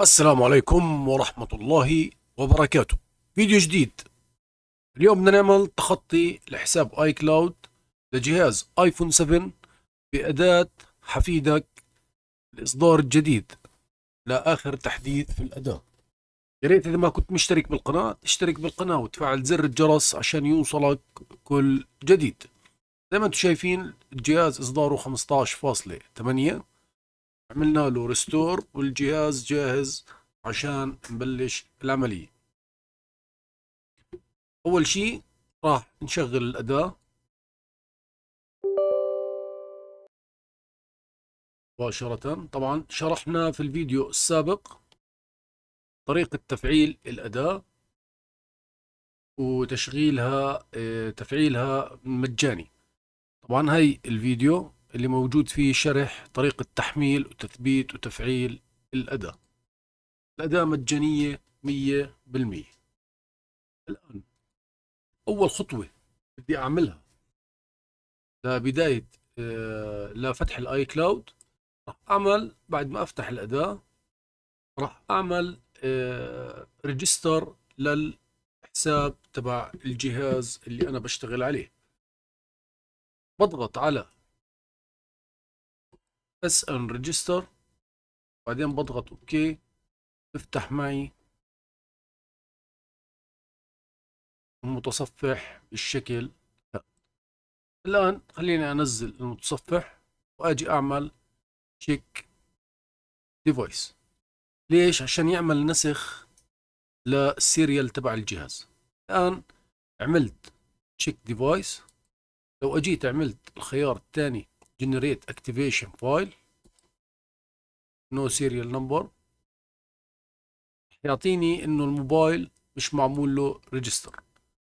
السلام عليكم ورحمة الله وبركاته فيديو جديد اليوم بدنا نعمل تخطي لحساب اي كلاود لجهاز ايفون 7 بأداة حفيدك الإصدار الجديد لآخر تحديث في الأداة يا ريت إذا ما كنت مشترك بالقناة اشترك بالقناة وتفعل زر الجرس عشان يوصلك كل جديد زي ما انتم شايفين الجهاز إصداره 15.8 عملنا له ريستور والجهاز جاهز عشان نبلش العملية أول شيء راح نشغل الأداة مباشرة طبعا شرحنا في الفيديو السابق طريقة تفعيل الأداة وتشغيلها آه، تفعيلها مجاني طبعا هاي الفيديو اللي موجود فيه شرح طريقة تحميل وتثبيت وتفعيل الأداة الأداة مجانية مية بالمية الآن أول خطوة بدي أعملها لبداية آه، لفتح الآي كلاود راح أعمل بعد ما أفتح الأداة راح أعمل ريجستر آه، للحساب تبع الجهاز اللي أنا بشتغل عليه بضغط على بس ان ريجستر بعدين بضغط اوكي بفتح معي المتصفح بالشكل الآن خليني أنزل المتصفح وأجي أعمل تشيك ديفايس ليش؟ عشان يعمل نسخ للسيريال تبع الجهاز الآن عملت تشيك ديفايس لو أجيت عملت الخيار الثاني جنريت اكتيفيشن فايل نو سيريال نمبر يعطيني انه الموبايل مش معمول له ريجستر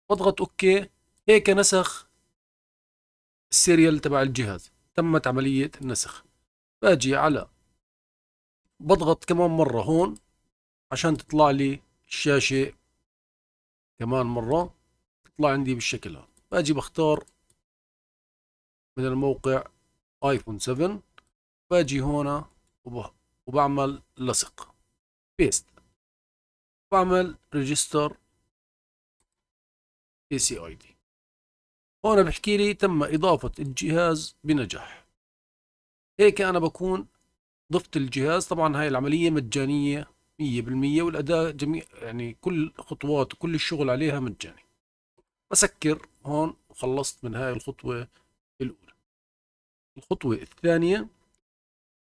بضغط اوكي هيك نسخ السيريال تبع الجهاز تمت عملية النسخ باجي على بضغط كمان مرة هون عشان تطلع لي الشاشة كمان مرة تطلع عندي بالشكل هذا باجي بختار من الموقع ايفون 7 باجي هنا وبعمل لصق بيست بعمل ريجستر اي سي اي دي هون بحكي لي تم اضافه الجهاز بنجاح هيك انا بكون ضفت الجهاز طبعا هاي العمليه مجانيه 100% والاداء جميع يعني كل خطوات وكل الشغل عليها مجاني بسكر هون وخلصت من هاي الخطوه الاولى الخطوة الثانية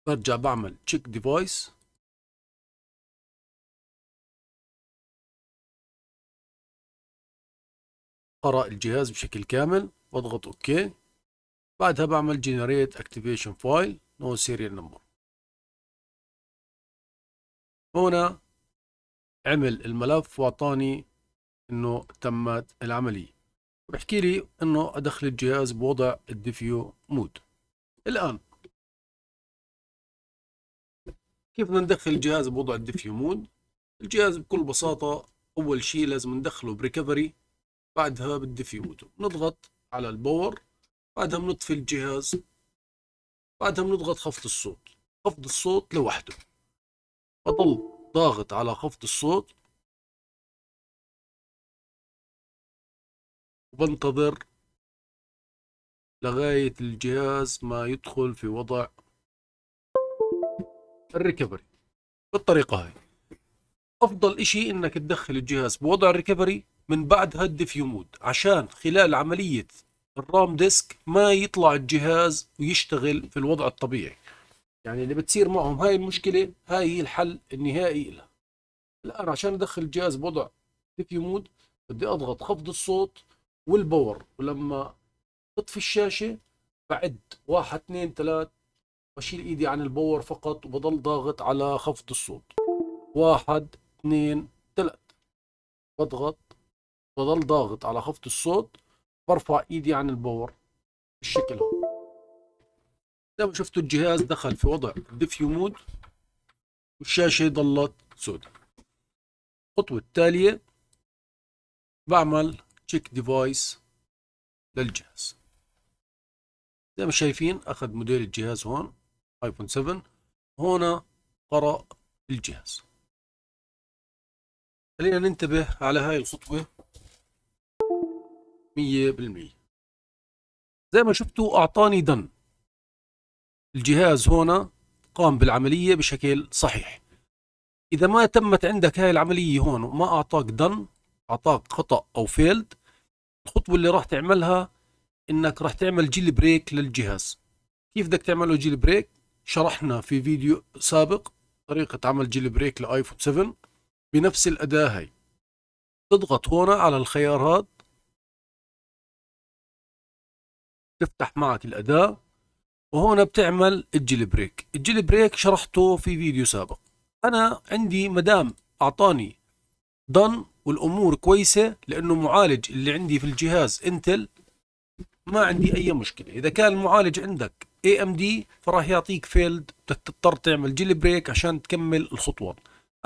برجع بعمل تشيك ديفايس قرأ الجهاز بشكل كامل بضغط اوكي بعدها بعمل generate activation file no serial number هنا عمل الملف واعطاني انه تمت العملية بحكي لي انه ادخل الجهاز بوضع الديفيو مود الآن كيف بدنا ندخل الجهاز بوضع الديفيو مود الجهاز بكل بساطة أول شيء لازم ندخله بريكفري بعدها بالديفيو مود نضغط على الباور بعدها بنطفي الجهاز بعدها بنضغط خفض الصوت خفض الصوت لوحده بضل ضاغط على خفض الصوت وبنتظر لغاية الجهاز ما يدخل في وضع الريكفري بالطريقة هاي أفضل إشي إنك تدخل الجهاز بوضع الريكفري من بعدها الديفيومود عشان خلال عملية الرام ديسك ما يطلع الجهاز ويشتغل في الوضع الطبيعي يعني اللي بتصير معهم هاي المشكلة هاي هي الحل النهائي لها الآن عشان أدخل الجهاز بوضع مود بدي أضغط خفض الصوت والباور ولما بطفي الشاشه بعد واحد اثنين ثلاث بشيل ايدي عن الباور فقط وبضل ضاغط على خفض الصوت واحد اثنين ثلاث بضغط بضل ضاغط على خفض الصوت برفع ايدي عن الباور بالشكل هذا زي ما شفتوا الجهاز دخل في وضع ديفيو مود والشاشه ضلت سوداء الخطوه التاليه بعمل تشيك ديفايس للجهاز زي ما شايفين اخذ موديل الجهاز هون ايفون 7 هنا قرأ الجهاز خلينا ننتبه على هاي الخطوة 100% زي ما شفتوا اعطاني دن الجهاز هنا قام بالعملية بشكل صحيح إذا ما تمت عندك هاي العملية هون وما أعطاك دن أعطاك خطأ أو فيلد الخطوة اللي راح تعملها انك راح تعمل جيل بريك للجهاز كيف بدك تعمله جيل بريك شرحنا في فيديو سابق طريقة عمل جيل بريك لايفون 7 بنفس الأداة هاي تضغط هنا على الخيارات تفتح معك الأداة وهون بتعمل الجيل بريك الجيل بريك شرحته في فيديو سابق أنا عندي مدام أعطاني دن والأمور كويسة لأنه معالج اللي عندي في الجهاز انتل ما عندي اي مشكله اذا كان المعالج عندك اي ام دي فراح يعطيك فيلد تضطر تعمل جيل بريك عشان تكمل الخطوات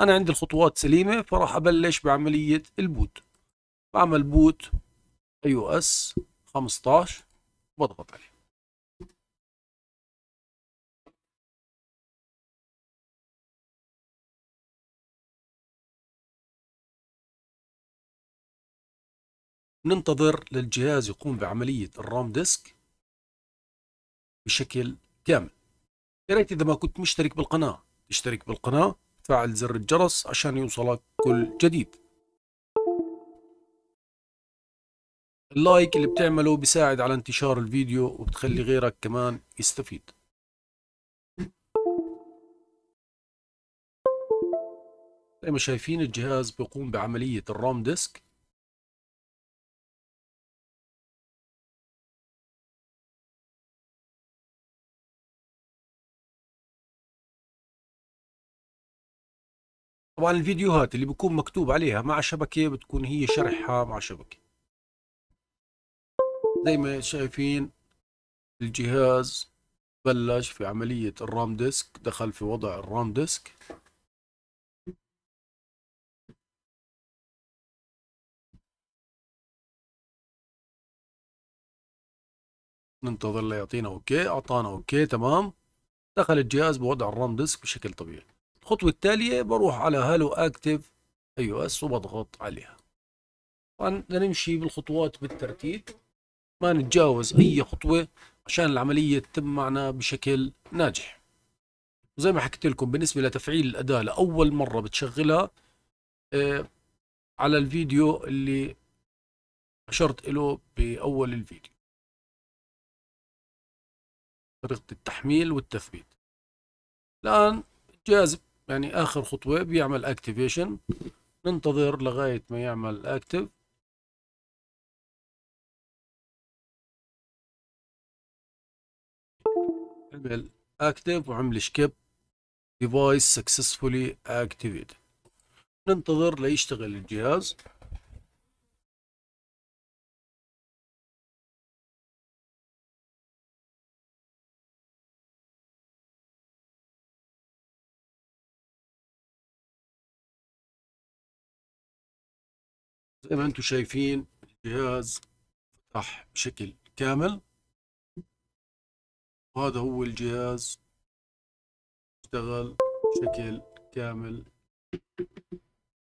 انا عندي الخطوات سليمه فراح ابلش بعمليه البوت بعمل بوت اي او اس 15 بضغط عليه ننتظر للجهاز يقوم بعملية الرام ديسك بشكل كامل يا ريت إذا ما كنت مشترك بالقناة اشترك بالقناة فعل زر الجرس عشان يوصلك كل جديد اللايك اللي بتعمله بيساعد على انتشار الفيديو وبتخلي غيرك كمان يستفيد زي ما شايفين الجهاز بيقوم بعملية الرام ديسك طبعا الفيديوهات اللي بيكون مكتوب عليها مع شبكة بتكون هي شرحها مع شبكة زي ما شايفين الجهاز بلش في عملية الرام ديسك دخل في وضع الرام ديسك ننتظر ليعطينا اوكي اعطانا اوكي تمام دخل الجهاز بوضع الرام ديسك بشكل طبيعي الخطوة التالية بروح على هالو اكتف اي أيوة، اس وبضغط عليها طبعا بدنا نمشي بالخطوات بالترتيب ما نتجاوز اي خطوة عشان العملية تتم معنا بشكل ناجح وزي ما حكيت لكم بالنسبة لتفعيل الأداة لأول مرة بتشغلها آه، على الفيديو اللي أشرت له بأول الفيديو طريقة التحميل والتثبيت الآن جاذب يعني اخر خطوه بيعمل اكتيفيشن ننتظر لغايه ما يعمل اكتف عمل اكتف وعمل سكيب ديفايس سكسسفولي اكتيفيت ننتظر ليشتغل الجهاز زي ما انتم شايفين الجهاز فتح بشكل كامل وهذا هو الجهاز اشتغل بشكل كامل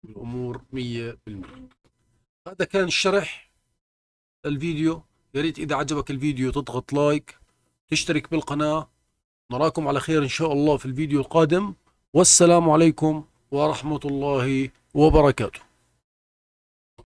الامور مية بالمية هذا كان الشرح الفيديو يا ريت اذا عجبك الفيديو تضغط لايك تشترك بالقناة نراكم على خير ان شاء الله في الفيديو القادم والسلام عليكم ورحمة الله وبركاته